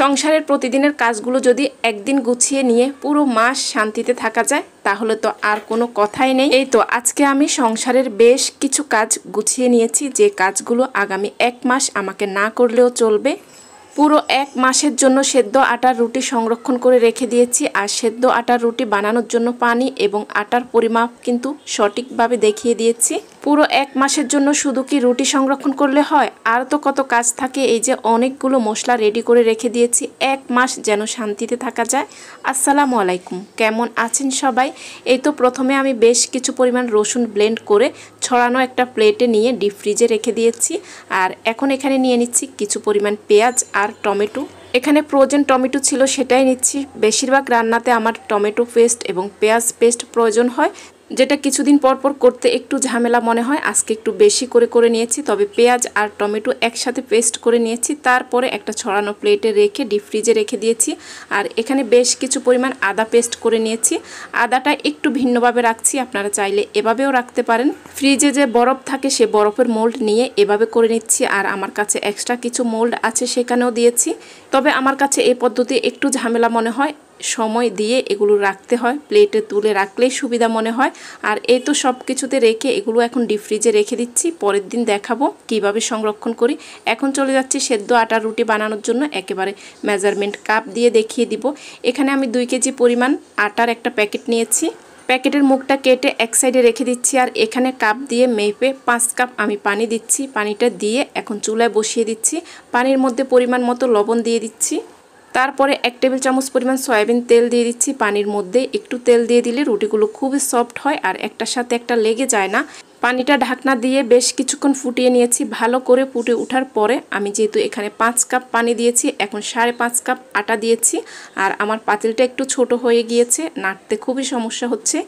সংসারের প্রতিদিনের কাজগুলো যদি একদিন গুছিয়ে নিয়ে পুরো মাস শান্তিতে থাকা যায় তাহলে তো আর কোনো কথাই নেই এই তো আজকে আমি সংসারের বেশ কিছু কাজ গুছিয়ে নিয়েছি যে কাজগুলো আগামী এক মাস আমাকে না করলেও চলবে পুরো এক মাসের জন্য সেদ্ধ আটার রুটি সংরক্ষণ করে রেখে দিয়েছি আর সেদ্ধ আটার রুটি বানানোর জন্য পানি এবং আটার পরিমাপ কিন্তু সঠিকভাবে দেখিয়ে দিয়েছি পুরো এক মাসের জন্য শুধু কি রুটি সংরক্ষণ করলে হয় আর তো কত কাজ থাকে এই যে অনেকগুলো মশলা রেডি করে রেখে দিয়েছি এক মাস যেন শান্তিতে থাকা যায় আসসালামু আলাইকুম কেমন আছেন সবাই এই তো প্রথমে আমি বেশ কিছু পরিমাণ রসুন ব্লেন্ড করে ছড়ানো একটা প্লেটে নিয়ে ডিপ ফ্রিজে রেখে দিয়েছি আর এখন এখানে নিয়ে নিচ্ছি কিছু পরিমাণ পেঁয়াজ আর টমেটো এখানে প্রয়োজন টমেটো ছিল সেটাই নিচ্ছি বেশিরভাগ রান্নাতে আমার টমেটো পেস্ট এবং পেঁয়াজ পেস্ট প্রয়োজন হয় যেটা কিছুদিন পর পর করতে একটু ঝামেলা মনে হয় আজকে একটু বেশি করে করে নিয়েছি তবে পেঁয়াজ আর টমেটো একসাথে পেস্ট করে নিয়েছি তারপরে একটা ছড়ানো প্লেটে রেখে ডিপ ফ্রিজে রেখে দিয়েছি আর এখানে বেশ কিছু পরিমাণ আদা পেস্ট করে নিয়েছি আদাটা একটু ভিন্নভাবে রাখছি আপনারা চাইলে এভাবেও রাখতে পারেন ফ্রিজে যে বরফ থাকে সে বরফের মোল্ড নিয়ে এভাবে করে নিচ্ছি আর আমার কাছে এক্সট্রা কিছু মোল্ড আছে সেখানেও দিয়েছি তবে আমার কাছে এই পদ্ধতি একটু ঝামেলা মনে হয় সময় দিয়ে এগুলো রাখতে হয় প্লেটে তুলে রাখলেই সুবিধা মনে হয় আর এই তো সব কিছুতে রেখে এগুলো এখন ডিপ ফ্রিজে রেখে দিচ্ছি পরের দিন দেখাবো কিভাবে সংরক্ষণ করি এখন চলে যাচ্ছি সেদ্ধ আটার রুটি বানানোর জন্য একেবারে মেজারমেন্ট কাপ দিয়ে দেখিয়ে দিব এখানে আমি দুই কেজি পরিমাণ আটার একটা প্যাকেট নিয়েছি প্যাকেটের মুখটা কেটে এক সাইডে রেখে দিচ্ছি আর এখানে কাপ দিয়ে মেপে পাঁচ কাপ আমি পানি দিচ্ছি পানিটা দিয়ে এখন চুলায় বসিয়ে দিচ্ছি পানির মধ্যে পরিমাণ মতো লবণ দিয়ে দিচ্ছি তারপরে এক টেবিল চামচ পরিমাণ সয়াবিন তেল দিয়ে দিচ্ছি পানির মধ্যে একটু তেল দিয়ে দিলে রুটিগুলো খুবই সফট হয় আর একটার সাথে একটা লেগে যায় না পানিটা ঢাকনা দিয়ে বেশ কিছুক্ষণ ফুটিয়ে নিয়েছি ভালো করে ফুটে ওঠার পরে আমি যেহেতু এখানে পাঁচ কাপ পানি দিয়েছি এখন সাড়ে পাঁচ কাপ আটা দিয়েছি আর আমার পাতিলটা একটু ছোট হয়ে গিয়েছে নাড়তে খুবই সমস্যা হচ্ছে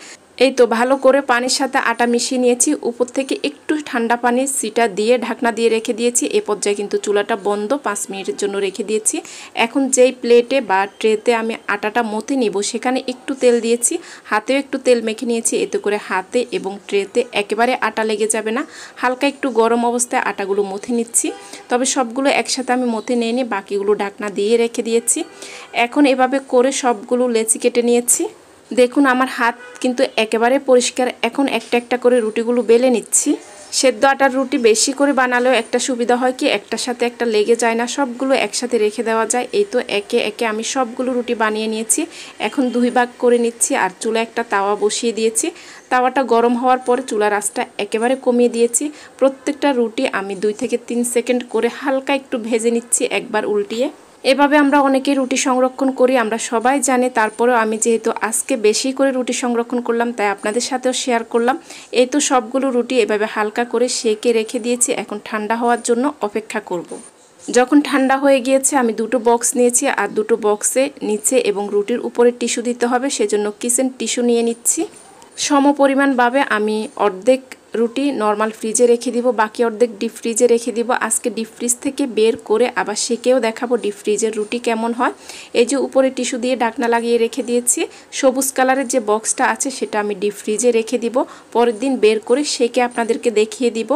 এই তো ভালো করে পানির সাথে আটা মিশিয়ে নিয়েছি উপর থেকে একটু ঠান্ডা পানি সিটা দিয়ে ঢাকনা দিয়ে রেখে দিয়েছি এ পর্যায়ে কিন্তু চুলাটা বন্ধ পাঁচ মিনিটের জন্য রেখে দিয়েছি এখন যেই প্লেটে বা ট্রেতে আমি আটাটা মতে নিব সেখানে একটু তেল দিয়েছি হাতেও একটু তেল মেখে নিয়েছি এতে করে হাতে এবং ট্রেতে একেবারে আটা লেগে যাবে না হালকা একটু গরম অবস্থায় আটাগুলো মথে নিচ্ছি তবে সবগুলো একসাথে আমি মথে নিয়ে নিই বাকিগুলো ঢাকনা দিয়ে রেখে দিয়েছি এখন এভাবে করে সবগুলো লেচি কেটে নিয়েছি দেখুন আমার হাত কিন্তু একেবারে পরিষ্কার এখন একটা একটা করে রুটিগুলো বেলে নিচ্ছি সেদ্ধ আটার রুটি বেশি করে বানালেও একটা সুবিধা হয় কি একটার সাথে একটা লেগে যায় না সবগুলো একসাথে রেখে দেওয়া যায় এই তো একে একে আমি সবগুলো রুটি বানিয়ে নিয়েছি এখন দুই ভাগ করে নিচ্ছি আর চুলা একটা তাওয়া বসিয়ে দিয়েছি তাওয়াটা গরম হওয়ার পরে চুলার আঁচটা একেবারে কমিয়ে দিয়েছি প্রত্যেকটা রুটি আমি দুই থেকে তিন সেকেন্ড করে হালকা একটু ভেজে নিচ্ছি একবার উল্টিয়ে এভাবে আমরা অনেকেই রুটি সংরক্ষণ করি আমরা সবাই জানি তারপরেও আমি যেহেতু আজকে বেশি করে রুটি সংরক্ষণ করলাম তাই আপনাদের সাথেও শেয়ার করলাম এই তো সবগুলো রুটি এভাবে হালকা করে সেকে রেখে দিয়েছি এখন ঠান্ডা হওয়ার জন্য অপেক্ষা করব। যখন ঠান্ডা হয়ে গিয়েছে আমি দুটো বক্স নিয়েছি আর দুটো বক্সে নিচে এবং রুটির উপরে টিস্যু দিতে হবে সেজন্য কিচেন টিস্যু নিয়ে নিচ্ছি সম পরিমাণভাবে আমি অর্ধেক রুটি নর্মাল ফ্রিজে রেখে দিব বাকি অর্ধেক ডিপ ফ্রিজে রেখে দিব আজকে ডিপ ফ্রিজ থেকে বের করে আবার সেকেও দেখাবো ডিপ ফ্রিজের রুটি কেমন হয় এই যে উপরে টিস্যু দিয়ে ঢাকনা লাগিয়ে রেখে দিয়েছি সবুজ কালারের যে বক্সটা আছে সেটা আমি ডিপ ফ্রিজে রেখে দিব পরের দিন বের করে সেকে আপনাদেরকে দেখিয়ে দিব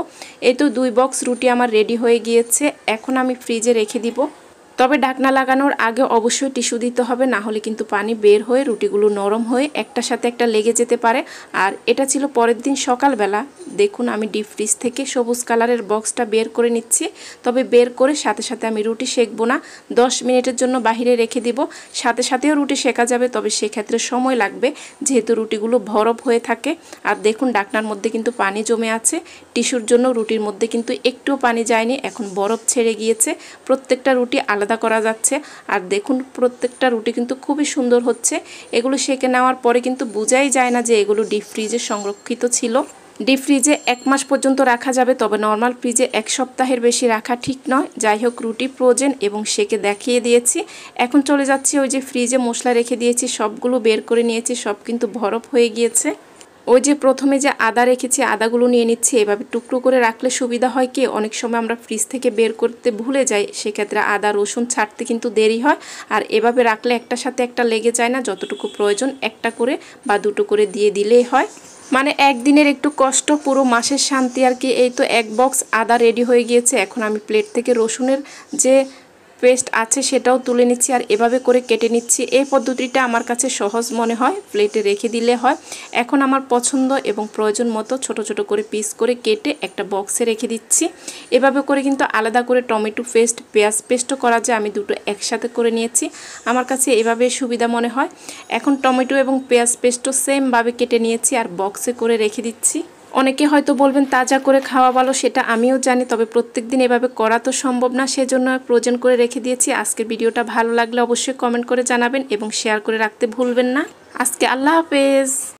এই তো দুই বক্স রুটি আমার রেডি হয়ে গিয়েছে এখন আমি ফ্রিজে রেখে দিব তবে ঢাকনা লাগানোর আগে অবশ্যই টিস্যু দিতে হবে না হলে কিন্তু পানি বের হয়ে রুটিগুলো নরম হয়ে একটার সাথে একটা লেগে যেতে পারে আর এটা ছিল পরের দিন সকালবেলা দেখুন আমি ডিপ ফ্রিজ থেকে সবুজ কালারের বক্সটা বের করে নিচ্ছি তবে বের করে সাথে সাথে আমি রুটি সেকবো না দশ মিনিটের জন্য বাহিরে রেখে দিব সাথে সাথেও রুটি শেখা যাবে তবে সেক্ষেত্রে সময় লাগবে যেহেতু রুটিগুলো ভরব হয়ে থাকে আর দেখুন ডাকনার মধ্যে কিন্তু পানি জমে আছে টিস্যুর জন্য রুটির মধ্যে কিন্তু একটুও পানি যায়নি এখন বরফ ছেড়ে গিয়েছে প্রত্যেকটা রুটি আলাদা আলাদা করা যাচ্ছে আর দেখুন প্রত্যেকটা রুটি কিন্তু খুবই সুন্দর হচ্ছে এগুলো সেঁকে নেওয়ার পরে কিন্তু বোঝাই যায় না যে এগুলো ডিপ ফ্রিজে সংরক্ষিত ছিল ডিপ ফ্রিজে এক মাস পর্যন্ত রাখা যাবে তবে নর্মাল ফ্রিজে এক সপ্তাহের বেশি রাখা ঠিক নয় যাই হোক রুটি প্রোজেন এবং সেকে দেখিয়ে দিয়েছি এখন চলে যাচ্ছি ওই যে ফ্রিজে মশলা রেখে দিয়েছি সবগুলো বের করে নিয়েছি সব কিন্তু বরফ হয়ে গিয়েছে ওই যে প্রথমে যে আদা রেখেছি আদাগুলো নিয়ে নিচ্ছি এভাবে টুকরো করে রাখলে সুবিধা হয় কি অনেক সময় আমরা ফ্রিজ থেকে বের করতে ভুলে যাই সেক্ষেত্রে আদা রসুন ছাড়তে কিন্তু দেরি হয় আর এভাবে রাখলে একটার সাথে একটা লেগে যায় না যতটুকু প্রয়োজন একটা করে বা দুটো করে দিয়ে দিলেই হয় মানে একদিনের একটু কষ্ট পুরো মাসের শান্তি আর কি এই তো এক বক্স আদা রেডি হয়ে গিয়েছে এখন আমি প্লেট থেকে রসুনের যে পেস্ট আছে সেটাও তুলে নিচ্ছি আর এভাবে করে কেটে নিচ্ছি এই পদ্ধতিটা আমার কাছে সহজ মনে হয় প্লেটে রেখে দিলে হয় এখন আমার পছন্দ এবং প্রয়োজন মতো ছোট ছোট করে পিস করে কেটে একটা বক্সে রেখে দিচ্ছি এভাবে করে কিন্তু আলাদা করে টমেটো পেস্ট পেঁয়াজ পেস্টও করা যায় আমি দুটো একসাথে করে নিয়েছি আমার কাছে এভাবে সুবিধা মনে হয় এখন টমেটো এবং পেঁয়াজ পেস্টও সেমভাবে কেটে নিয়েছি আর বক্সে করে রেখে দিচ্ছি অনেকে হয়তো বলবেন তাজা করে খাওয়া ভালো সেটা আমিও জানি তবে প্রত্যেক দিন এভাবে করা তো সম্ভব না সেজন্য প্রয়োজন করে রেখে দিয়েছি আজকের ভিডিওটা ভালো লাগলে অবশ্যই কমেন্ট করে জানাবেন এবং শেয়ার করে রাখতে ভুলবেন না আজকে আল্লাহ হাফেজ